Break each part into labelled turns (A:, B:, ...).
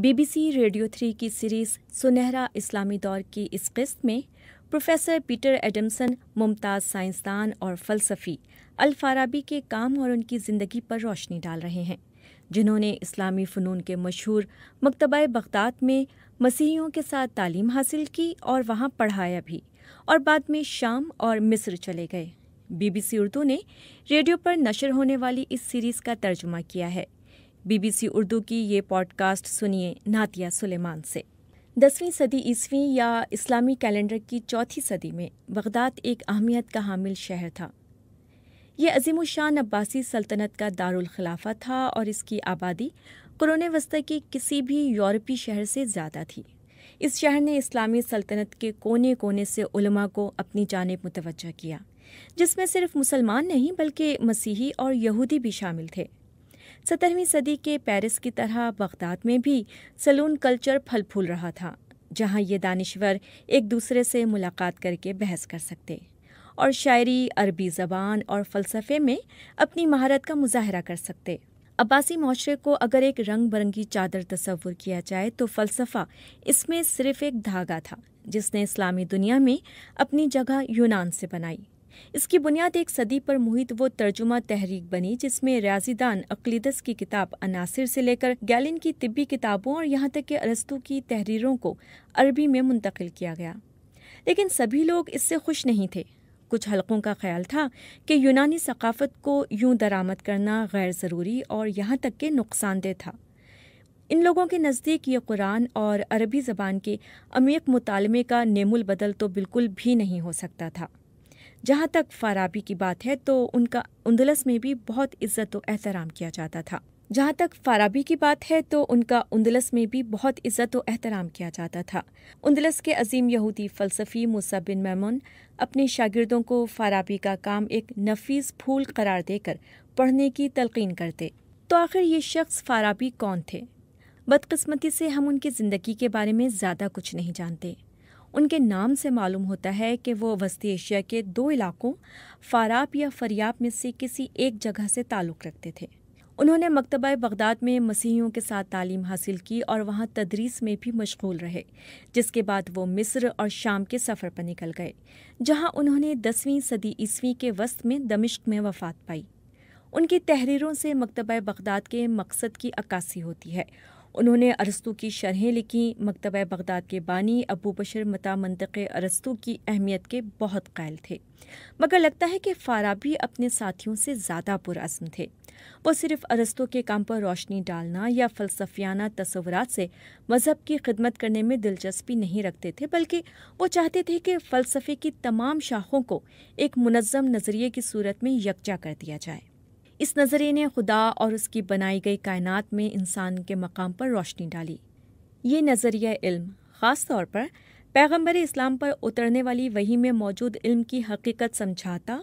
A: BBC radio three की series सुनहरा इस्लामी दौर की इस किस्त में प्रोफेसर पीटर एडमसन मुमताज़ साइंसदान और फ़लसफ़ी अलफाराबी के काम और उनकी ज़िंदगी पर रोशनी डाल रहे हैं जिन्होंने इस्लामी फ़नून के मशहूर मकतबा बगदाद में मसीहियों के साथ तालीम हासिल की और वहाँ पढ़ाया भी और बाद में शाम और मिस्र चले गए बीबीसी उर्दू ने रेडियो पर नशर होने वाली इस सीरीज़ का तर्जुमा किया है बीबीसी उर्दू की ये पॉडकास्ट सुनिए नातिया सुलेमान से दसवीं सदी ईस्वी या इस्लामी कैलेंडर की चौथी सदी में बगदाद एक अहमियत का हामिल शहर था ये अजीम शान अब्बासी सल्तनत का दारुल खिलाफा था और इसकी आबादी कुरने वस्त के किसी भी यूरोपी शहर से ज़्यादा थी इस शहर ने इस्लामी सल्तनत के कोने कोने से उलमा को अपनी जानब मुतवजह किया जिसमें सिर्फ मुसलमान नहीं बल्कि मसीही और यहूदी भी शामिल थे सत्रहवीं सदी के पेरिस की तरह बगदाद में भी सलून कल्चर फल फूल रहा था जहां ये दानश्वर एक दूसरे से मुलाकात करके बहस कर सकते और शायरी अरबी ज़बान और फ़लसफ़े में अपनी महारत का मुजाहरा कर सकते अब्बासी माशरे को अगर एक रंग बिरंगी चादर तस्वुर किया जाए तो फ़लसफ़ा इसमें सिर्फ एक धागा था जिसने इस्लामी दुनिया में अपनी जगह यूनान से बनाई इसकी बुनियाद एक सदी पर मुहित वो तर्जुमा तहरीक बनी जिसमें रियाजीदान अकलीदस की किताब अनासिर से लेकर गैलिन की तिब्बी किताबों और यहाँ तक कि अरस्तु की तहरीरों को अरबी में मुंतकिल किया गया लेकिन सभी लोग इससे खुश नहीं थे कुछ हलकों का ख्याल था कि यूनानी सकाफत को यूं दरामद करना गैर ज़रूरी और यहाँ तक के नुकसानदेह था इन लोगों के नज़दीक ये कुरान और अरबी ज़बान के अमीक मुतालमे का नेमुल बदल तो बिल्कुल भी नहीं हो सकता था जहाँ तक फाराबी की बात है तो उनका उंदलस में भी बहुत इज्जत व एहतराम किया जाता था जहाँ तक फाराबी की बात है तो उनका उंदलस में भी बहुत इज्जत व एहतराम किया जाता था उंदलस के अजीम यहूदी फ़लसफ़ी मूसा बिन मैमून अपने शागिर्दों को फाराबी का काम एक नफीस फूल करार देकर पढ़ने की तलकिन करते तो आखिर ये शख्स फाराबी कौन थे बदकस्मती से हम उनकी ज़िंदगी के बारे में ज़्यादा कुछ नहीं जानते उनके नाम से मालूम होता है कि वो वस्ती एशिया के दो इलाकों फाराप या फरियाब में से किसी एक जगह से ताल्लुक़ रखते थे उन्होंने मकतबा बगदाद में मसीहियों के साथ तालीम हासिल की और वहाँ तदरीस में भी मशगूल रहे जिसके बाद वो मिस्र और शाम के सफ़र पर निकल गए जहाँ उन्होंने दसवीं सदी ईस्वी के वस्त में दमिश्क में वफात पाई उनकी तहरीरों से मकतबा बगदाद के मकसद की अक्सी होती है उन्होंने अरस्तु की शरहें लिखीं मकतब बगदाद के बानी अबू बशर मता मनत अरस्तु की अहमियत के बहुत कायल थे मगर लगता है कि फाराबी अपने साथियों से ज़्यादा पुरज़म थे वो सिर्फ अरस्तों के काम पर रोशनी डालना या फलसफियाना तस्वरत से मज़हब की खिदमत करने में दिलचस्पी नहीं रखते थे बल्कि वो चाहते थे कि फ़लसफ़े की तमाम शाखों को एक मनज़म नज़रिए की सूरत में यकजा कर दिया जाए इस नज़रिए ने खुदा और उसकी बनाई गई कायनात में इंसान के मकाम पर रोशनी डाली ये नज़रिया इल्म ख़ास तौर पर पैगम्बर इस्लाम पर उतरने वाली वही में मौजूद इल्म की हकीकत समझाता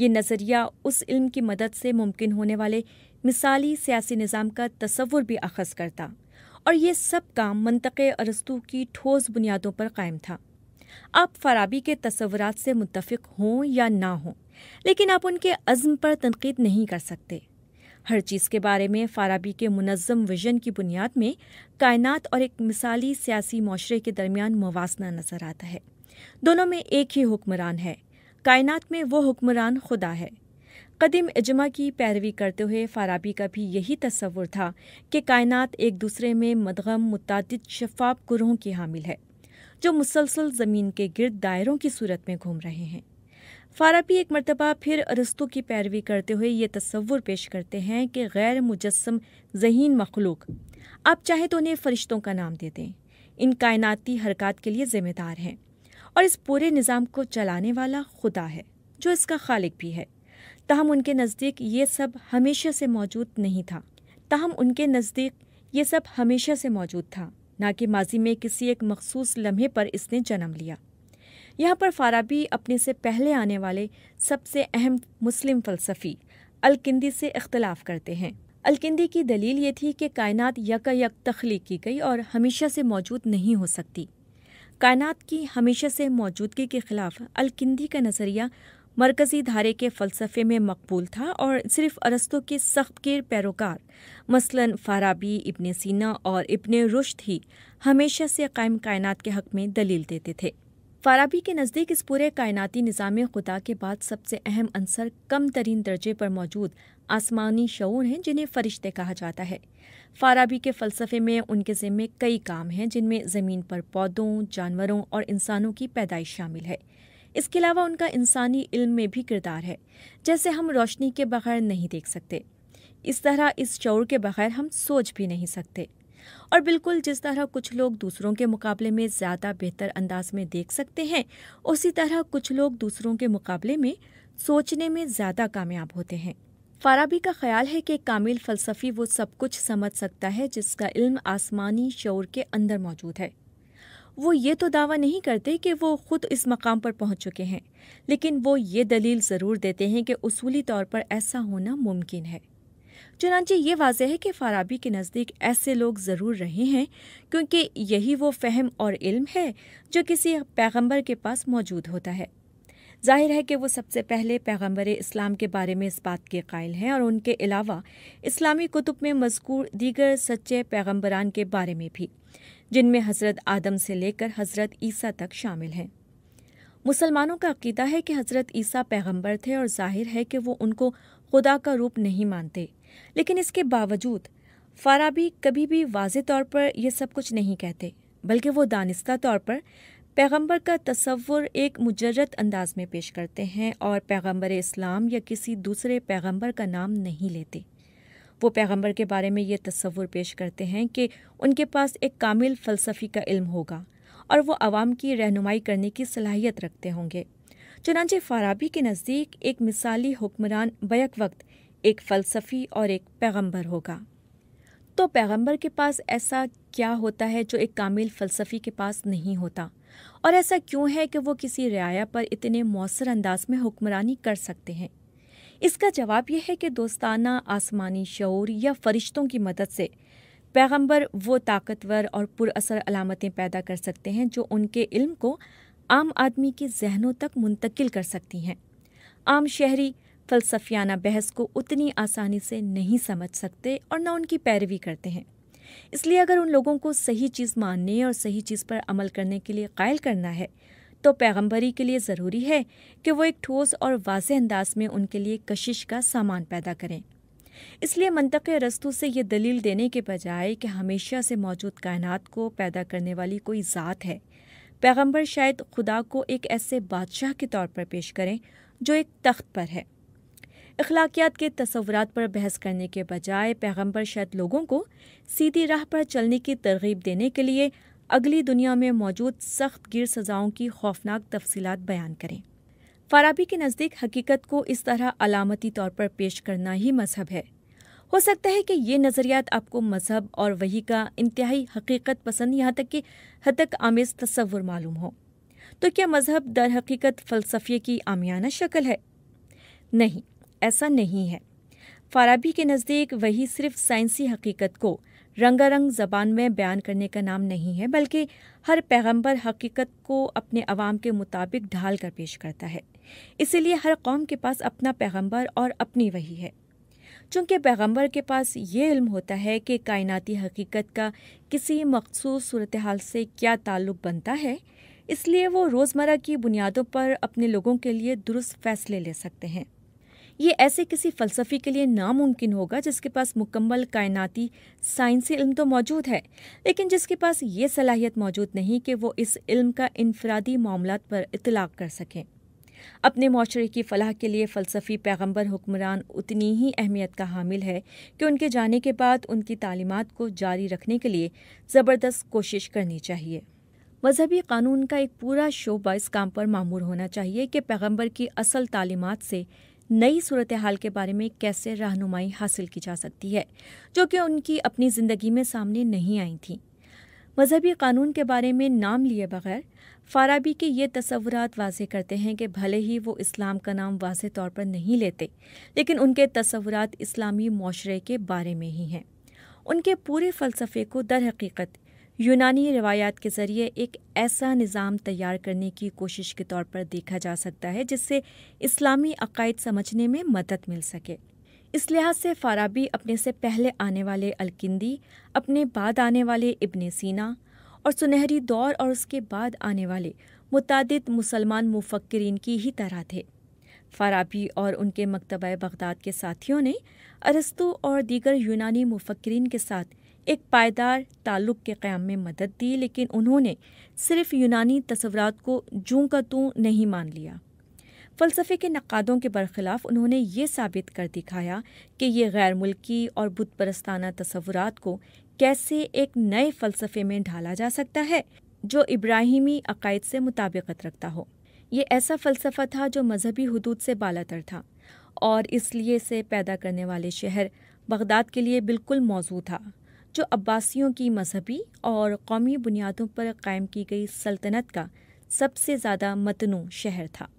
A: ये नज़रिया उस इल्म की मदद से मुमकिन होने वाले मिसाली सियासी निज़ाम का तस्वुर भी अखज़ करता और ये सब काम मनतक़ अरस्तु की ठोस बुनियादों पर कायम था आप फराबी के तस्वरत से मुतफिक हों या ना हों लेकिन आप उनके अज़म पर तनकीद नहीं कर सकते हर चीज़ के बारे में फाराबी के मुनज़म विजन की बुनियाद में कायनात और एक मिसाली सियासी माशरे के दरमियान मुवासना नज़र आता है दोनों में एक ही हुक्मरान है कायनात में वो हुक्मरान खुदा है कदीम इजमा की पैरवी करते हुए फाराबी का भी यही तस्वुर था कि कायनात एक दूसरे में मदगम मुतद शफाफ गुरहों की हामिल है जो मुसलसल ज़मीन के गिरद दायरों की सूरत में घूम रहे हैं फारापी एक मरतबा फिर अरस्तु की पैरवी करते हुए ये तस्वुर पेश करते हैं कि गैर मुजस्म जहीन मखलूक आप चाहे तो उन्हें फरिश्तों का नाम दे दें इन कायनाती हरकत के लिए ज़िम्मेदार हैं और इस पूरे निज़ाम को चलाने वाला खुदा है जो इसका खालिक भी है तहम उनके नज़दीक ये सब हमेशा से मौजूद नहीं था तहम उनके नज़दीक ये सब हमेशा से मौजूद था ना कि माजी में किसी एक मखसूस लम्हे पर इसने जन्म लिया यहाँ पर फाराबी अपने से पहले आने वाले सबसे अहम मुस्लिम फ़लसफ़ी अलकिंदी से इख्तलाफ करते हैं अलकिंदी की दलील ये थी कि कायनात यका यक तख्लीक की गई और हमेशा से मौजूद नहीं हो सकती कायनात की हमेशा से मौजूदगी के खिलाफ अलकिंदी का नज़रिया मरकजी धारे के फ़लसफ़े में मकबूल था और सिर्फ अरस्तों के सख्तगीर पैरोकार मसलन फाराबी इबन सीना और इबन रुश्द ही हमेशा से कायम कायनात के हक में दलील देते थे फाराबी के नज़दीक इस पूरे कायनाती निज़ाम खुदा के बाद सबसे अहम अंसर कम तरीन दर्जे पर मौजूद आसमानी शऊर हैं जिन्हें फरिश्ते कहा जाता है फाराबी के फ़लसफ़े में उनके ज़िम्मे कई काम हैं जिनमें ज़मीन पर पौधों जानवरों और इंसानों की पैदाइश शामिल है इसके अलावा उनका इंसानी इल्म में भी किरदार है जैसे हम रोशनी के बगैर नहीं देख सकते इस तरह इस शौर के बगैर हम सोच भी नहीं सकते और बिल्कुल जिस तरह कुछ लोग दूसरों के मुकाबले में ज़्यादा बेहतर अंदाज में देख सकते हैं उसी तरह कुछ लोग दूसरों के मुकाबले में सोचने में ज़्यादा कामयाब होते हैं फाराबी का ख्याल है कि कामिल फलसफी वो सब कुछ समझ सकता है जिसका इल्म आसमानी शौर के अंदर मौजूद है वो ये तो दावा नहीं करते कि वो खुद इस मकाम पर पहुंच चुके हैं लेकिन वो ये दलील ज़रूर देते हैं कि उसूली तौर पर ऐसा होना मुमकिन है चुनाचे ये वाज है कि फाराबी के नज़दीक ऐसे लोग ज़रूर रहे हैं क्योंकि यही वो फहम और इल्म है जो किसी पैगंबर के पास मौजूद होता है जाहिर है कि वो सबसे पहले पैगंबर इस्लाम के बारे में इस बात के कायल हैं और उनके अलावा इस्लामी कुतुब में मजकूर दीगर सच्चे पैगंबरान के बारे में भी जिनमें हज़रत आदम से लेकर हज़रत ईसा तक शामिल हैं मुसलमानों का अकीदा है कि हज़रत ईसा पैगंबर थे और जाहिर है कि वो उनको खुदा का रूप नहीं मानते लेकिन इसके बावजूद फाराबी कभी भी वाज तौर पर यह सब कुछ नहीं कहते बल्कि वो दानिस्ता तौर पर पैगंबर का तस्वुर एक मुजरत अंदाज में पेश करते हैं और पैगंबर इस्लाम या किसी दूसरे पैगंबर का नाम नहीं लेते वो पैगंबर के बारे में ये तस्वुर पेश करते हैं कि उनके पास एक कामिल फ़लसफ़ी का इल्म होगा और वो आवाम की रहनुमाई करने की सलाहियत रखते होंगे चुनाच फाराबी के नज़दीक एक मिसाली हुक्मरान बैक वक्त एक फ़लसफ़ी और एक पैगम्बर होगा तो पैगम्बर के पास ऐसा क्या होता है जो एक कामिल फ़लसफ़ी के पास नहीं होता और ऐसा क्यों है कि वो किसी रियाया पर इतने मौसर अंदाज में हुक्मरानी कर सकते हैं इसका जवाब यह है कि दोस्ताना आसमानी शौर या फरिश्तों की मदद से पैगंबर वो ताकतवर और पुरअसर अलामतें पैदा कर सकते हैं जो उनके इल्म को आम आदमी के जहनों तक मुंतकिल कर सकती हैं आम शहरी फलसफियाना बहस को उतनी आसानी से नहीं समझ सकते और ना उनकी पैरवी करते हैं इसलिए अगर उन लोगों को सही चीज़ मानने और सही चीज़ पर अमल करने के लिए कायल करना है तो पैगम्बरी के लिए ज़रूरी है कि वो एक ठोस और वाज अंदाज में उनके लिए कशिश का सामान पैदा करें इसलिए मनतक रस्तु से ये दलील देने के बजाय कि हमेशा से मौजूद कायनात को पैदा करने वाली कोई ज़ात है पैगंबर शायद खुदा को एक ऐसे बादशाह के तौर पर पेश करें जो एक तख्त पर है अखलाकियात के तस्वरत पर बहस करने के बजाय पैगंबर शायद लोगों को सीधी राह पर चलने की तरगीब देने के लिए अगली दुनिया में मौजूद सख्त गिर सजाओं की खौफनाक तफसीत बयान करें फाराबी के नज़दीक हकीकत को इस तरह अलामती तौर पर पेश करना ही मजहब है हो सकता है कि ये नज़रियात आपको मजहब और वही का इंतहाई हकीकत पसंद यहाँ तक कि हतक आमेज तस्वुर मालूम हो तो क्या मजहब दर हकीकत फ़लसफे की आमियाना शक्ल है नहीं ऐसा नहीं है फाराबी के नज़दीक वही सिर्फ साइंसी हकीकत को रंगारंग ज़बान में बयान करने का नाम नहीं है बल्कि हर पैगंबर हकीकत को अपने अवाम के मुताबिक ढाल कर पेश करता है इसीलिए हर कौम के पास अपना पैगंबर और अपनी वही है चूँकि पैगंबर के पास ये इल्म होता है कि कायनाती हकीकत का किसी मखसूस सूरत हाल से क्या ताल्लुक़ बनता है इसलिए वो रोज़मर्रा की बुनियादों पर अपने लोगों के लिए दुरुस्त फैसले ले सकते हैं ये ऐसे किसी फ़लसफ़ी के लिए नामुमकिन होगा जिसके पास मुकम्मल कायनाती साइंसी इल्म तो मौजूद है लेकिन जिसके पास ये सलाहियत मौजूद नहीं कि वो इस इल्म का इनफरादी मामला पर इतलाक़ कर सकें अपने माशरे की फलाह के लिए फ़लसफ़ी पैगम्बर हुक्मरान उतनी ही अहमियत का हामिल है कि उनके जाने के बाद उनकी तालीमत को जारी रखने के लिए ज़बरदस्त कोशिश करनी चाहिए मजहबी कानून का एक पूरा शोबा इस काम पर मामूर होना चाहिए कि पैगम्बर की असल तालीमत से नई सूरत हाल के बारे में कैसे रहनुमाई हासिल की जा सकती है जो कि उनकी अपनी ज़िंदगी में सामने नहीं आई थी मजहबी कानून के बारे में नाम लिए बगैर फाराबी के ये तस्वूर वाज करते हैं कि भले ही वो इस्लाम का नाम वाज तौर पर नहीं लेते लेकिन उनके तस्वूर इस्लामी माशरे के बारे में ही हैं उनके पूरे फ़लसफ़े को दर हकीकत यूनानी रवायात के ज़रिए एक ऐसा निज़ाम तैयार करने की कोशिश के तौर पर देखा जा सकता है जिससे इस्लामी अकायद समझने में मदद मिल सके इस लिहाज से फाराबी अपने से पहले आने वाले अलकिंदी अपने बाद आने वाले इबन सीना और सुनहरी दौर और उसके बाद आने वाले मुतद मुसलमान मुफक्रीन की ही तरह थे फाराबी और उनके मकतब बगदाद के साथियों ने अरस्तु और दीगर यूनानी मुफक्रीन के साथ एक पायदार ताल्लुक़ के क़्याम में मदद दी लेकिन उन्होंने सिर्फ यूनानी तस्वरत को जू का तू नहीं मान लिया फ़लसफ़े के नक़ादों के बरखिलाफ़ उन्होंने ये साबित कर दिखाया कि ये गैर मुल्की और बुत परस्ताना को कैसे एक नए फ़लसफ़े में ढाला जा सकता है जो इब्राहिमी अकायद से मुताबिकत रखता हो ये ऐसा फ़लसफ़ा था जो मजहबी हदूद से तर था और इसलिए से पैदा करने वाले शहर बगदाद के लिए बिल्कुल मौजू था जो अब्बासियों की मजहबी और कौमी बुनियादों पर कायम की गई सल्तनत का सबसे ज़्यादा मतनू शहर था